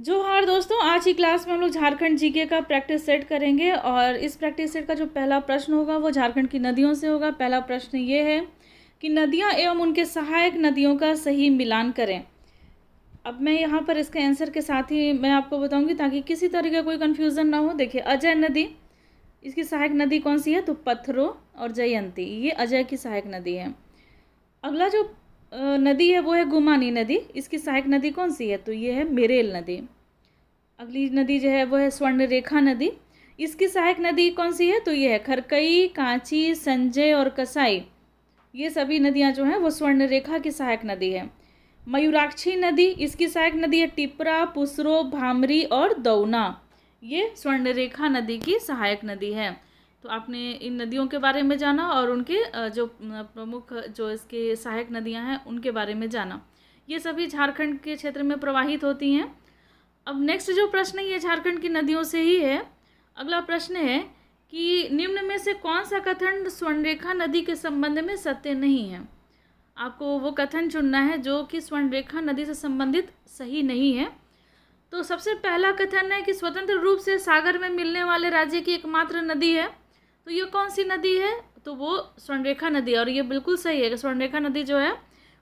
जो हार दोस्तों आज की क्लास में हम लोग झारखंड जीके का प्रैक्टिस सेट करेंगे और इस प्रैक्टिस सेट का जो पहला प्रश्न होगा वो झारखंड की नदियों से होगा पहला प्रश्न ये है कि नदियाँ एवं उनके सहायक नदियों का सही मिलान करें अब मैं यहाँ पर इसके आंसर के साथ ही मैं आपको बताऊँगी ताकि किसी तरह का कोई कन्फ्यूज़न ना हो देखिए अजय नदी इसकी सहायक नदी कौन सी है तो पत्थरों और जयंती ये अजय की सहायक नदी है अगला जो नदी है वो है गुमानी नदी इसकी सहायक नदी कौन सी है तो ये है मेरेल नदी अगली नदी जो है वो है स्वर्ण रेखा नदी इसकी सहायक नदी कौन सी है तो ये है खरकई कांची संजय और कसाई ये सभी नदियाँ जो हैं वो स्वर्ण रेखा की सहायक नदी है मयूराक्षी नदी इसकी सहायक नदी है टिपरा पुसरो भामरी और दौना ये स्वर्णरेखा नदी की सहायक नदी है तो आपने इन नदियों के बारे में जाना और उनके जो प्रमुख जो इसके सहायक नदियां हैं उनके बारे में जाना ये सभी झारखंड के क्षेत्र में प्रवाहित होती हैं अब नेक्स्ट जो प्रश्न है ये झारखंड की नदियों से ही है अगला प्रश्न है कि निम्न में से कौन सा कथन स्वर्णरेखा नदी के संबंध में सत्य नहीं है आपको वो कथन चुनना है जो कि स्वर्णरेखा नदी से संबंधित सही नहीं है तो सबसे पहला कथन है कि स्वतंत्र रूप से सागर में मिलने वाले राज्य की एकमात्र नदी है तो ये कौन सी नदी है तो वो स्वर्णरेखा नदी और ये बिल्कुल सही है कि स्वर्णरेखा नदी जो है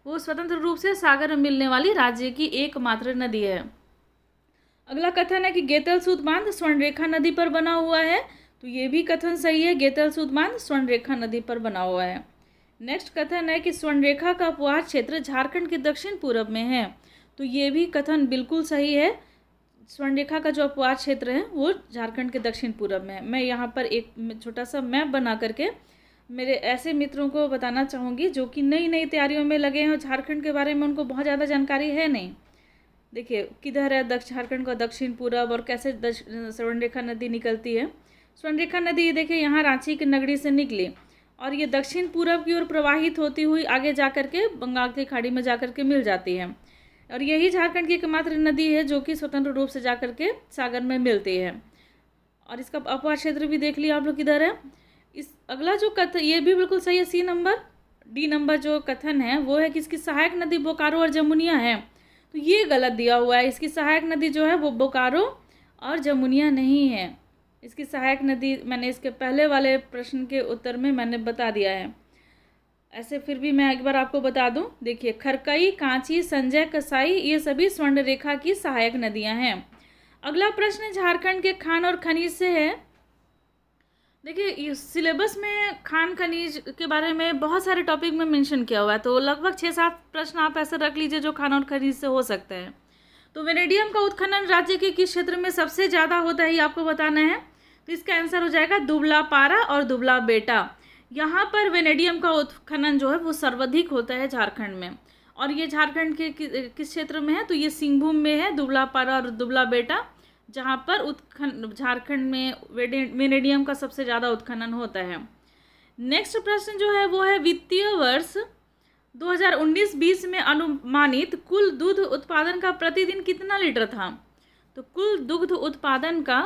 वो स्वतंत्र रूप से सागर में मिलने वाली राज्य की एकमात्र नदी है अगला कथन है कि गेतल सूद बांध स्वर्णरेखा नदी पर बना हुआ है तो ये भी कथन सही है गेतल सूद बांध स्वर्णरेखा नदी पर बना हुआ है नेक्स्ट कथन है कि स्वर्णरेखा का अपवाह क्षेत्र झारखंड के दक्षिण पूर्व में है तो ये भी कथन बिल्कुल सही है स्वर्णरेखा का जो अपवाद क्षेत्र है वो झारखंड के दक्षिण पूर्व में है मैं यहाँ पर एक छोटा सा मैप बना करके मेरे ऐसे मित्रों को बताना चाहूँगी जो कि नई नई तैयारियों में लगे हैं और झारखंड के बारे में उनको बहुत ज़्यादा जानकारी है नहीं देखिए किधर है दक्ष झारखंड का दक्षिण पूर्व और कैसे स्वर्णरेखा नदी निकलती है स्वर्णरेखा नदी ये देखिए यहाँ रांची की नगरी से निकली और ये दक्षिण पूर्व की ओर प्रवाहित होती हुई आगे जा कर के बंगाल की खाड़ी में जा कर के मिल जाती है और यही झारखंड की एकमात्र नदी है जो कि स्वतंत्र रूप से जा के सागर में मिलती है और इसका अपवाद क्षेत्र भी देख लिया आप लोग किधर है इस अगला जो कथन ये भी बिल्कुल सही है सी नंबर डी नंबर जो कथन है वो है कि इसकी सहायक नदी बोकारो और जमुनिया है तो ये गलत दिया हुआ है इसकी सहायक नदी जो है वो बोकारो और जमुनिया नहीं है इसकी सहायक नदी मैंने इसके पहले वाले प्रश्न के उत्तर में मैंने बता दिया है ऐसे फिर भी मैं एक बार आपको बता दूं देखिए खरकई कांची संजय कसाई ये सभी स्वर्ण रेखा की सहायक नदियां हैं अगला प्रश्न झारखंड के खान और खनिज से है देखिए सिलेबस में खान खनिज के बारे में बहुत सारे टॉपिक में मेंशन किया हुआ है तो लगभग छः सात प्रश्न आप ऐसे रख लीजिए जो खान और खनिज से हो सकते हैं तो वेनेडियम का उत्खनन राज्य के किस क्षेत्र में सबसे ज़्यादा होता है ये आपको बताना है तो इसका आंसर हो जाएगा दुबला पारा और दुबला बेटा यहाँ पर वेनेडियम का उत्खनन जो है वो सर्वाधिक होता है झारखंड में और ये झारखंड के किस क्षेत्र में है तो ये सिंहभूम में है दुबलापारा और दुबला बेटा जहाँ पर उत्खन झारखंड में वेनेडियम का सबसे ज़्यादा उत्खनन होता है नेक्स्ट प्रश्न जो है वो है वित्तीय वर्ष 2019-20 में अनुमानित कुल दूध उत्पादन का प्रतिदिन कितना लीटर था तो कुल दुग्ध उत्पादन का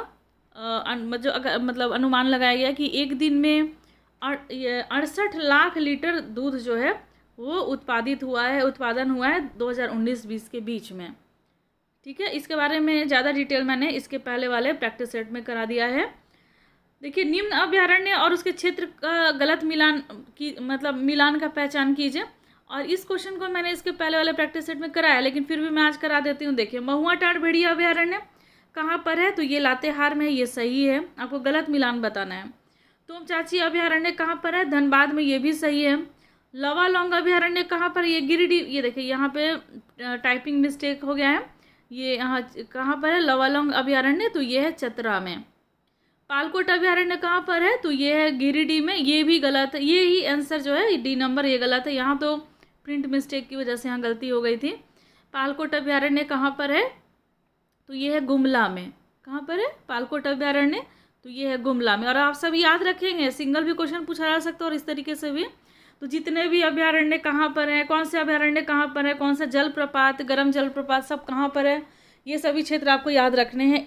जो मतलब अनुमान लगाया गया कि एक दिन में अड़सठ लाख लीटर दूध जो है वो उत्पादित हुआ है उत्पादन हुआ है 2019-20 के बीच में ठीक है इसके बारे में ज़्यादा डिटेल मैंने इसके पहले वाले प्रैक्टिस सेट में करा दिया है देखिए निम्न अभ्यारण्य और उसके क्षेत्र का गलत मिलान की मतलब मिलान का पहचान कीजिए और इस क्वेश्चन को मैंने इसके पहले वाले प्रैक्टिस सेट में कराया लेकिन फिर भी मैं आज करा देती हूँ देखिए महुआ टाट भेड़िया अभ्यारण्य कहाँ पर है तो ये लातेहार में ये सही है आपको गलत मिलान बताना है तुम चाची अभ्यारण्य कहाँ पर है धनबाद में ये भी सही है लवालोंग अभ्यारण्य कहाँ पर ये गिरिडीह ये देखिए यहाँ पे टाइपिंग मिस्टेक हो गया है ये यहाँ कहाँ पर है लवालोंग अभ्यारण्य तो ये है चतरा में पालकोट अभ्यारण्य कहाँ पर है तो ये है गिरिडीह में ये भी गलत है ये ही आंसर जो है डी नंबर ये गलत है यहाँ तो प्रिंट मिस्टेक की वजह से यहाँ गलती हो गई थी पालकोट अभ्यारण्य कहाँ पर है तो ये है गुमला में कहाँ पर है पालकोट अभ्यारण्य तो ये है गुमला में और आप सब याद रखेंगे सिंगल भी क्वेश्चन पूछा जा सकता है और इस तरीके से भी तो जितने भी अभ्यारण्य कहाँ पर हैं कौन से अभ्यारण्य कहाँ पर है कौन सा जलप्रपात गर्म जलप्रपात सब कहाँ पर है ये सभी क्षेत्र आपको याद रखने हैं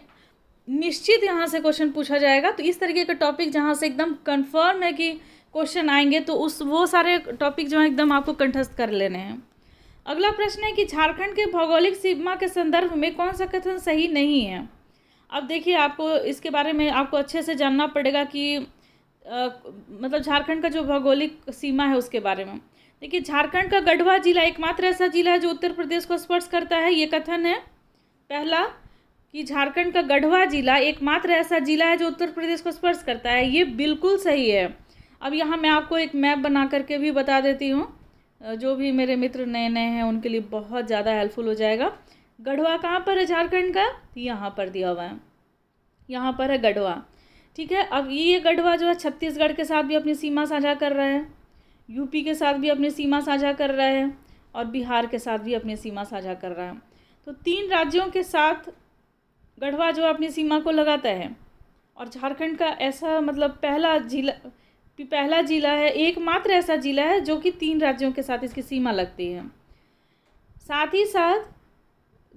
निश्चित यहाँ से क्वेश्चन पूछा जाएगा तो इस तरीके का टॉपिक जहाँ से एकदम कन्फर्म है कि क्वेश्चन आएंगे तो उस वो सारे टॉपिक जो है एकदम आपको कंठस्थ कर लेने हैं अगला प्रश्न है कि झारखंड के भौगोलिक सीमा के संदर्भ में कौन सा कथन सही नहीं है अब देखिए आपको इसके बारे में आपको अच्छे से जानना पड़ेगा कि आ, मतलब झारखंड का जो भौगोलिक सीमा है उसके बारे में देखिए झारखंड का गढ़वा जिला एकमात्र ऐसा जिला है जो उत्तर प्रदेश को स्पर्श करता है ये कथन है पहला कि झारखंड का गढ़वा जिला एकमात्र ऐसा जिला है जो उत्तर प्रदेश को स्पर्श करता है ये बिल्कुल सही है अब यहाँ मैं आपको एक मैप बना करके भी बता देती हूँ जो भी मेरे मित्र नए नए हैं उनके लिए बहुत ज़्यादा हेल्पफुल हो जाएगा गढ़वा कहाँ पर है झारखंड का यहाँ पर दिया हुआ है यहाँ पर है गढ़वा ठीक है अब ये गढ़वा जो है छत्तीसगढ़ के साथ भी अपनी सीमा साझा कर रहा है यूपी के साथ भी अपनी सीमा साझा कर रहा है और बिहार के साथ भी अपनी सीमा साझा कर रहा है तो तीन राज्यों के साथ गढ़वा जो अपनी सीमा को लगाता है और झारखंड का ऐसा मतलब पहला जिला पहला जिला है एकमात्र ऐसा जिला है जो कि तीन राज्यों के साथ इसकी सीमा लगती है साथ ही साथ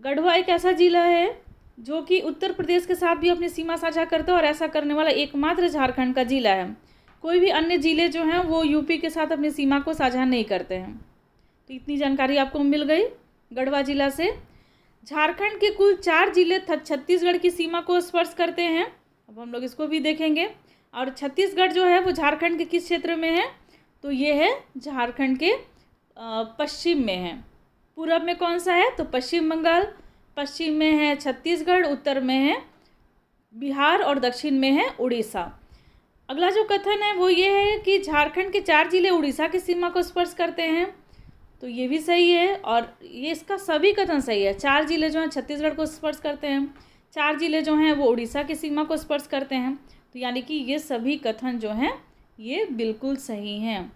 गढ़वा एक ऐसा जिला है जो कि उत्तर प्रदेश के साथ भी अपनी सीमा साझा करता है और ऐसा करने वाला एकमात्र झारखंड का जिला है कोई भी अन्य ज़िले जो हैं वो यूपी के साथ अपनी सीमा को साझा नहीं करते हैं तो इतनी जानकारी आपको मिल गई गढ़वा जिला से झारखंड के कुल चार जिले छत्तीसगढ़ की सीमा को स्पर्श करते हैं अब हम लोग इसको भी देखेंगे और छत्तीसगढ़ जो है वो झारखंड के किस क्षेत्र में है तो ये है झारखंड के पश्चिम में है पूरब में कौन सा है तो पश्चिम बंगाल पश्चिम में है छत्तीसगढ़ उत्तर में है बिहार और दक्षिण में है उड़ीसा अगला जो कथन है वो ये है कि झारखंड के चार जिले उड़ीसा की सीमा को स्पर्श करते हैं तो ये भी सही है और ये इसका सभी कथन सही है चार जिले जो हैं छत्तीसगढ़ को स्पर्श करते हैं चार जिले जो हैं वो उड़ीसा की सीमा को स्पर्श करते हैं तो यानी कि ये सभी कथन जो हैं ये बिल्कुल सही हैं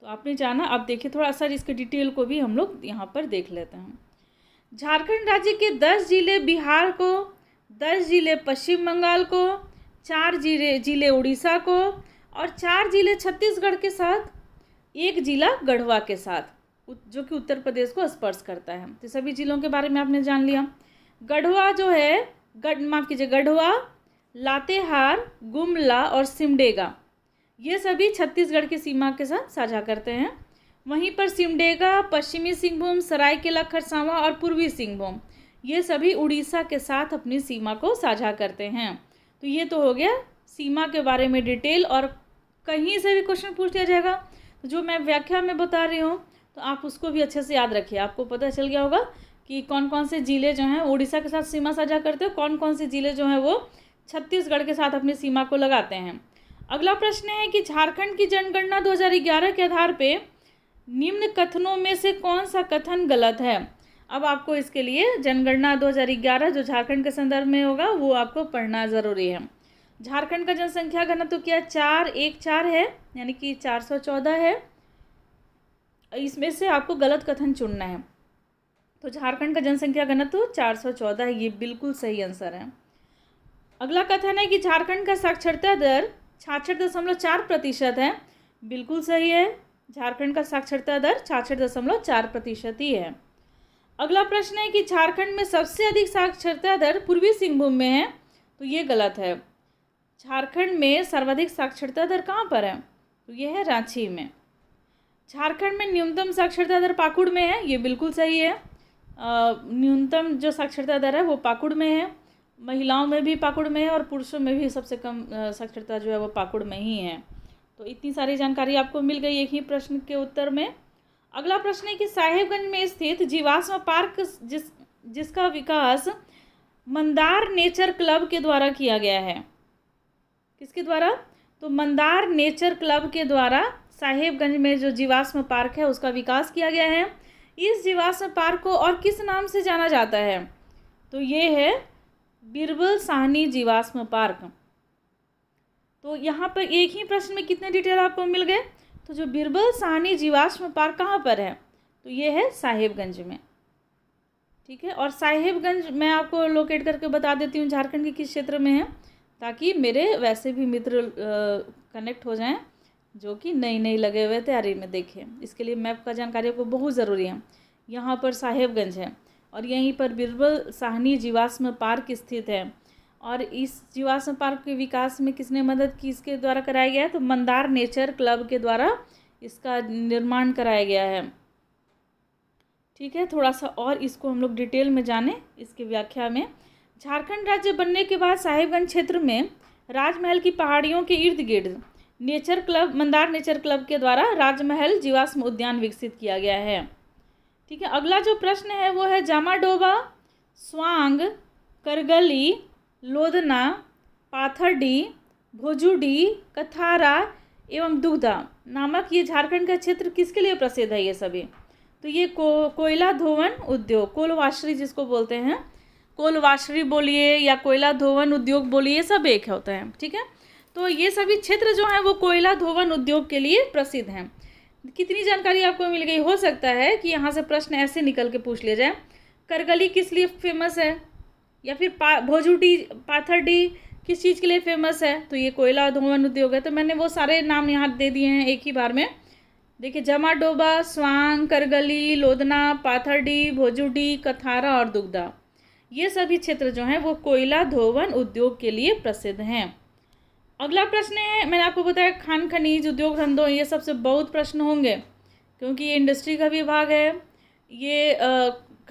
तो आपने जाना अब देखिए थोड़ा सा इसके डिटेल को भी हम लोग यहाँ पर देख लेते हैं झारखंड राज्य के दस जिले बिहार को दस जिले पश्चिम बंगाल को चार जिले जिले उड़ीसा को और चार जिले छत्तीसगढ़ के साथ एक जिला गढ़वा के साथ जो कि उत्तर प्रदेश को स्पर्श करता है तो सभी जिलों के बारे में आपने जान लिया गढ़वा जो है गढ़ माफ़ कीजिए गढ़वा लातेहार गुमला और सिमडेगा ये सभी छत्तीसगढ़ की सीमा के साथ साझा करते हैं वहीं पर सिमडेगा पश्चिमी सिंहभूम सरायकेला खरसावा और पूर्वी सिंहभूम ये सभी उड़ीसा के साथ अपनी सीमा को साझा करते हैं तो ये तो हो गया सीमा के बारे में डिटेल और कहीं से भी क्वेश्चन पूछ लिया जाएगा तो जो मैं व्याख्या में बता रही हूँ तो आप उसको भी अच्छे से याद रखिए आपको पता चल गया होगा कि कौन कौन से ज़िले जो हैं उड़ीसा के साथ सीमा साझा करते हैं कौन कौन से ज़िले जो हैं वो छत्तीसगढ़ के साथ अपनी सीमा को लगाते हैं अगला प्रश्न है कि झारखंड की जनगणना 2011 के आधार पे निम्न कथनों में से कौन सा कथन गलत है अब आपको इसके लिए जनगणना 2011 जो झारखंड के संदर्भ में होगा वो आपको पढ़ना ज़रूरी है झारखंड का जनसंख्या घनत्व तो क्या चार एक चार है यानी कि चार सौ चौदह है इसमें से आपको गलत कथन चुनना है तो झारखंड का जनसंख्या घनत्व चार सौ चौदह है ये बिल्कुल सही आंसर है अगला कथन है कि झारखंड का साक्षरता दर छाछठ दशमलव चार प्रतिशत है बिल्कुल सही है झारखंड का साक्षरता दर छाछठ दशमलव चार प्रतिशत ही है अगला प्रश्न है कि झारखंड में सबसे अधिक साक्षरता दर पूर्वी सिंहभूम में है तो ये गलत है झारखंड में सर्वाधिक साक्षरता दर कहाँ पर है तो ये है रांची में झारखंड में न्यूनतम साक्षरता दर पाकुड़ में है ये बिल्कुल सही है न्यूनतम जो साक्षरता दर है वो पाकुड़ में है महिलाओं में भी पाकुड़ में है और पुरुषों में भी सबसे कम साक्षरता जो है वो पाकुड़ में ही है तो इतनी सारी जानकारी आपको मिल गई एक ही प्रश्न के उत्तर में अगला प्रश्न है कि साहेबगंज में स्थित जीवाश्म पार्क जिस जिसका विकास मंदार नेचर क्लब के द्वारा किया गया है किसके द्वारा तो मंदार नेचर क्लब के द्वारा साहेबगंज में जो जीवाश्म पार्क है उसका विकास किया गया है इस जीवाश्म पार्क को और किस नाम से जाना जाता है तो ये है बिरबल साहनी जीवाश्म पार्क तो यहाँ पर एक ही प्रश्न में कितने डिटेल आपको मिल गए तो जो बिरबल साहनी जीवाश्म पार्क कहाँ पर है तो ये है साहेबगंज में ठीक है और साहेबगंज मैं आपको लोकेट करके बता देती हूँ झारखंड के किस क्षेत्र में है ताकि मेरे वैसे भी मित्र कनेक्ट हो जाएं जो कि नई नई लगे हुए तैयारी में देखें इसके लिए मैप का जानकारी आपको बहुत ज़रूरी है यहाँ पर साहेबगंज है और यहीं पर बिरबल साहनी जीवाश्म पार्क स्थित है और इस जीवाश्म पार्क के विकास में किसने मदद की इसके द्वारा कराया गया है तो मंदार नेचर क्लब के द्वारा इसका निर्माण कराया गया है ठीक है थोड़ा सा और इसको हम लोग डिटेल में जाने इसकी व्याख्या में झारखंड राज्य बनने के बाद साहिबगंज क्षेत्र में राजमहल की पहाड़ियों के इर्द गिर्द nature club Mandar nature club के द्वारा राजमहल जीवाश्म उद्यान विकसित किया गया है ठीक है अगला जो प्रश्न है वो है जामाडोबा स्वांग करगली लोधना पाथरडी भोजुडी कथारा एवं दुग्धा नामक ये झारखंड का क्षेत्र किसके लिए प्रसिद्ध है ये सभी तो ये को कोयला धोवन उद्योग कोलवाश्री जिसको बोलते हैं कोलवाश्री बोलिए या कोयला धोवन उद्योग बोलिए सब एक होता है ठीक है तो ये सभी क्षेत्र जो हैं वो कोयला धोवन उद्योग के लिए प्रसिद्ध हैं कितनी जानकारी आपको मिल गई हो सकता है कि यहाँ से प्रश्न ऐसे निकल के पूछ लिया जाए करगली किस लिए फेमस है या फिर पा भोजूटी पाथरडी किस चीज़ के लिए फेमस है तो ये कोयला धोवन उद्योग है तो मैंने वो सारे नाम यहाँ दे दिए हैं एक ही बार में देखिए जमा डोबा स्वांग करगली लोदना पाथरडी भोजूडी कथारा और दुग्धा ये सभी क्षेत्र जो हैं वो कोयला धोवन उद्योग के लिए प्रसिद्ध हैं अगला प्रश्न है मैंने आपको बताया खान खनिज उद्योग धंधों ये सबसे बहुत प्रश्न होंगे क्योंकि ये इंडस्ट्री का भी भाग है ये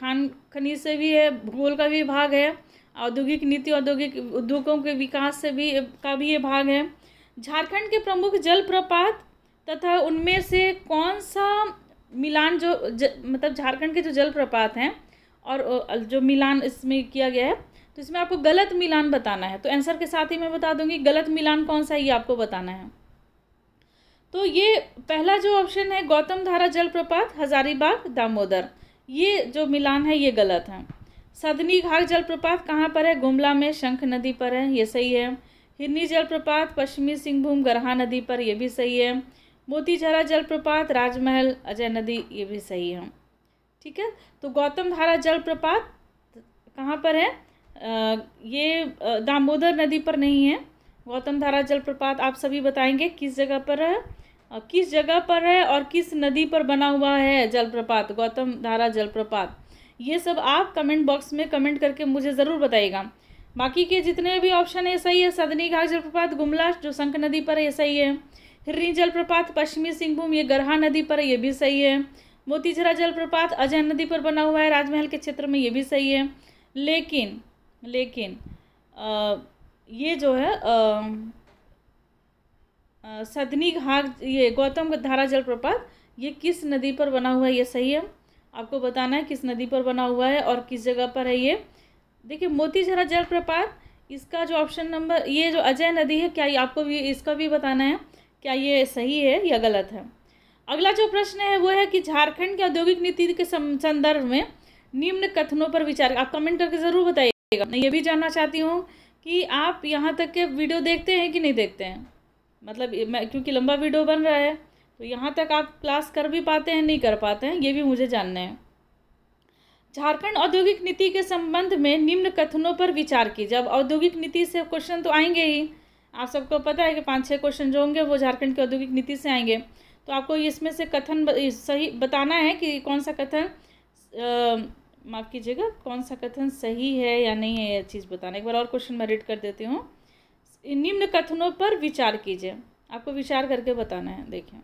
खान खनिज से भी है भूगोल का भी भाग है औद्योगिक नीति औद्योगिक उद्योगों के विकास से भी का भी ये भाग है झारखंड के प्रमुख जलप्रपात तथा उनमें से कौन सा मिलान जो ज, मतलब झारखंड के जो जलप्रपात हैं और जो मिलान इसमें किया गया है तो इसमें आपको गलत मिलान बताना है तो आंसर के साथ ही मैं बता दूंगी गलत मिलान कौन सा ये आपको बताना है तो ये पहला जो ऑप्शन है गौतम धारा जलप्रपात हजारीबाग दामोदर ये जो मिलान है ये गलत है सदनी घाट जलप्रपात कहाँ पर है गुमला में शंख नदी पर है ये सही है हिरनी जलप्रपात पश्चिमी सिंहभूम गरहा नदी पर यह भी सही है मोतीझरा जलप्रपात राजमहल अजय नदी ये भी सही है ठीक है तो गौतम धारा जलप्रपात कहाँ पर है ये दामोदर नदी पर नहीं है गौतम धारा जलप्रपात आप सभी बताएंगे किस जगह पर है किस जगह पर है और किस नदी पर बना हुआ है जलप्रपात गौतम धारा जलप्रपात ये सब आप कमेंट बॉक्स में कमेंट करके मुझे ज़रूर बताइएगा बाकी के जितने भी ऑप्शन है सही है सदनी घाट जलप्रपात गुमला जो शंख नदी पर है सही है हिरनी जलप्रपात पश्चिमी सिंहभूम ये गरहा नदी पर है ये भी सही है मोतीझरा जलप्रपात अजय नदी पर बना हुआ है राजमहल के क्षेत्र में ये भी सही है लेकिन लेकिन आ, ये जो है सदनी घाट ये गौतम धारा जलप्रपात ये किस नदी पर बना हुआ है ये सही है आपको बताना है किस नदी पर बना हुआ है और किस जगह पर है ये देखिए मोतीझरा जलप्रपात इसका जो ऑप्शन नंबर ये जो अजय नदी है क्या ये आपको भी इसका भी बताना है क्या ये सही है या गलत है अगला जो प्रश्न है वो है कि झारखंड के औद्योगिक नीति के संदर्भ में निम्न कथनों पर विचार आप कमेंट करके ज़रूर बताइए मैं ये भी जानना चाहती हूँ कि आप यहाँ तक के वीडियो देखते हैं कि नहीं देखते हैं मतलब मैं क्योंकि लंबा वीडियो बन रहा है तो यहाँ तक आप क्लास कर भी पाते हैं नहीं कर पाते हैं ये भी मुझे जानना है झारखंड औद्योगिक नीति के संबंध में निम्न कथनों पर विचार की जब औद्योगिक नीति से क्वेश्चन तो आएंगे ही आप सबको पता है कि पाँच छः क्वेश्चन जो होंगे वो झारखंड की औद्योगिक नीति से आएंगे तो आपको इसमें से कथन सही बताना है कि कौन सा कथन आ, माफ़ कीजिएगा कौन सा कथन सही है या नहीं है यह चीज़ बताना एक बार और क्वेश्चन मैं रीड कर देती हूँ निम्न कथनों पर विचार कीजिए आपको विचार करके बताना है देखिए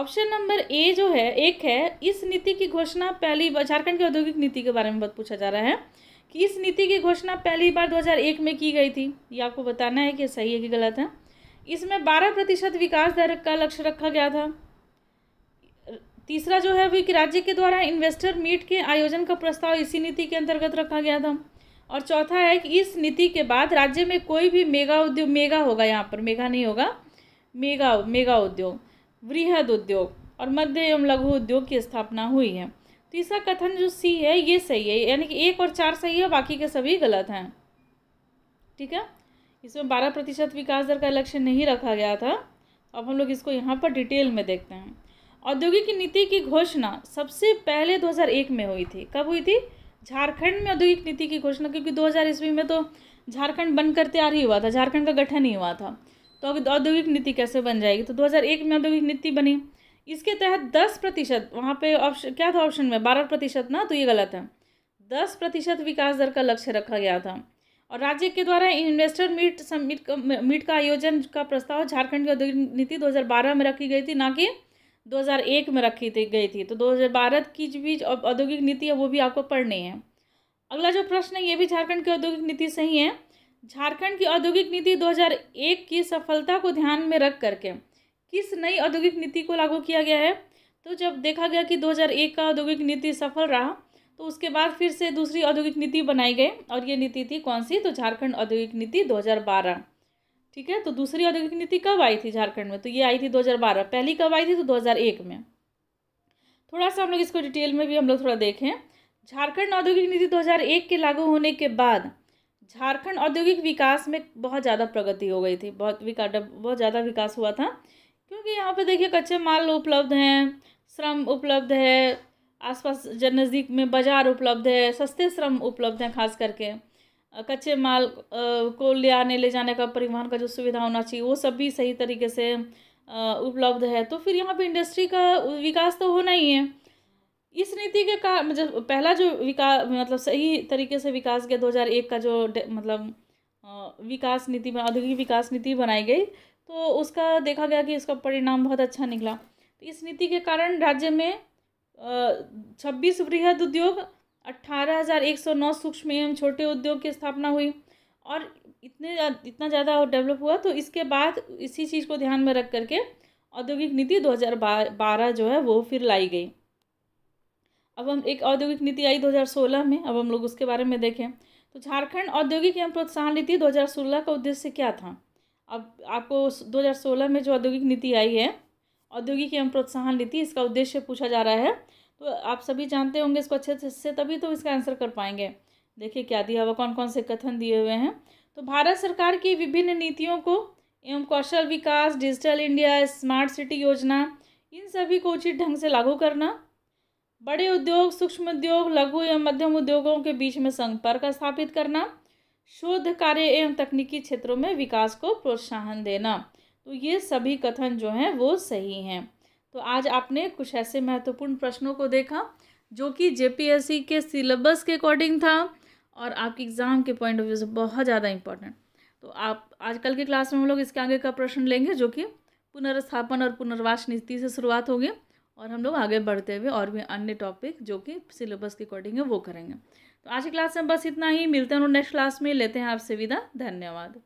ऑप्शन नंबर ए जो है एक है इस नीति की घोषणा पहली बार झारखंड की औद्योगिक नीति के बारे में बहुत पूछा जा रहा है कि इस नीति की घोषणा पहली बार 2001 में की गई थी ये आपको बताना है कि सही है कि गलत है इसमें 12 प्रतिशत विकास दर का लक्ष्य रखा गया था तीसरा जो है वो कि राज्य के द्वारा इन्वेस्टर मीट के आयोजन का प्रस्ताव इसी नीति के अंतर्गत रखा गया था और चौथा है कि इस नीति के बाद राज्य में कोई भी मेगा उद्योग मेगा होगा यहाँ पर मेगा नहीं होगा मेगा मेगा उद्योग वृहद उद्योग और मध्य एवं लघु उद्योग की स्थापना हुई है तीसरा कथन जो सी है ये सही है यानी कि एक और चार सही है बाकी के सभी गलत हैं ठीक है इसमें बारह प्रतिशत विकास दर का लक्ष्य नहीं रखा गया था अब हम लोग इसको यहाँ पर डिटेल में देखते हैं औद्योगिक नीति की घोषणा सबसे पहले 2001 में हुई थी कब हुई थी झारखंड में औद्योगिक नीति की घोषणा क्योंकि दो ईस्वी में तो झारखंड बनकर तैयार ही हुआ था झारखंड का गठन ही हुआ था तो औद्योगिक नीति कैसे बन जाएगी तो 2001 में औद्योगिक नीति बनी इसके तहत दस प्रतिशत वहाँ पे ऑप्शन क्या था ऑप्शन में बारह प्रतिशत ना तो ये गलत है दस प्रतिशत विकास दर का लक्ष्य रखा गया था और राज्य के द्वारा इन्वेस्टर मीट मीट का आयोजन का प्रस्ताव झारखंड की औद्योगिक नीति 2012 में रखी गई थी ना कि 2001 में रखी थी गई थी तो 2012 की जो भी औद्योगिक नीति है वो भी आपको पढ़नी है अगला जो प्रश्न है ये भी झारखंड की औद्योगिक नीति से ही है झारखंड की औद्योगिक नीति 2001 की सफलता को ध्यान में रख करके किस नई औद्योगिक नीति को लागू किया गया है तो जब देखा गया कि 2001 का औद्योगिक नीति सफल रहा तो उसके बाद फिर से दूसरी औद्योगिक नीति बनाई गई और ये नीति थी कौन सी तो झारखंड औद्योगिक नीति दो ठीक है तो दूसरी औद्योगिक नीति कब आई थी झारखंड में तो ये आई थी 2012 पहली कब आई थी तो 2001 में थोड़ा सा हम लोग इसको डिटेल में भी हम लोग थोड़ा देखें झारखंड औद्योगिक नीति 2001 के लागू होने के बाद झारखंड औद्योगिक विकास में बहुत ज़्यादा प्रगति हो गई थी बहुत विकास बहुत ज़्यादा विकास हुआ था क्योंकि यहाँ पर देखिए कच्चे माल उपलब्ध हैं श्रम उपलब्ध है आसपास नज़दीक में बाज़ार उपलब्ध है सस्ते श्रम उपलब्ध हैं खास करके कच्चे माल को ले आने ले जाने का परिवहन का जो सुविधा होना चाहिए वो सब भी सही तरीके से उपलब्ध है तो फिर यहाँ पे इंडस्ट्री का विकास तो होना ही है इस नीति के का मतलब पहला जो विकास मतलब सही तरीके से विकास हजार 2001 का जो मतलब विकास नीति में औद्योगिक विकास नीति बनाई गई तो उसका देखा गया कि इसका परिणाम बहुत अच्छा निकला तो इस नीति के कारण राज्य में छब्बीस वृहद उद्योग नौ सूक्ष्म एवं छोटे उद्योग की स्थापना हुई और इतने इतना ज़्यादा डेवलप हुआ तो इसके बाद इसी चीज़ को ध्यान में रख करके औद्योगिक नीति 2012 जो है वो फिर लाई गई अब हम एक औद्योगिक नीति आई 2016 में अब हम लोग उसके बारे में देखें तो झारखंड औद्योगिक एवं प्रोत्साहन नीति 2016 का उद्देश्य क्या था अब आपको 2016 में जो औद्योगिक नीति आई है औद्योगिक एवं प्रोत्साहन नीति इसका उद्देश्य पूछा जा रहा है तो आप सभी जानते होंगे इसको अच्छे से तभी तो इसका आंसर कर पाएंगे देखिए क्या दिया हुआ कौन कौन से कथन दिए हुए हैं तो भारत सरकार की विभिन्न नीतियों को एवं कौशल विकास डिजिटल इंडिया स्मार्ट सिटी योजना इन सभी को उचित ढंग से लागू करना बड़े उद्योग सूक्ष्म उद्योग लघु एवं मध्यम उद्योगों के बीच में संपर्क स्थापित करना शोध कार्य एवं तकनीकी क्षेत्रों में विकास को प्रोत्साहन देना तो ये सभी कथन जो हैं वो सही हैं तो आज आपने कुछ ऐसे महत्वपूर्ण प्रश्नों को देखा जो कि जेपीएससी के सिलेबस के अकॉर्डिंग था और आपके एग्ज़ाम के पॉइंट ऑफ व्यू से बहुत ज़्यादा इंपॉर्टेंट तो आप आजकल के क्लास में हम लोग इसके आगे का प्रश्न लेंगे जो कि पुनर्स्थापन और पुनर्वास नीति से शुरुआत होगी और हम लोग आगे बढ़ते हुए और भी अन्य टॉपिक जो कि सिलेबस के अकॉर्डिंग है वो करेंगे तो आज की क्लास में बस इतना ही मिलते हैं नेक्स्ट क्लास में लेते हैं आपसे विदा धन्यवाद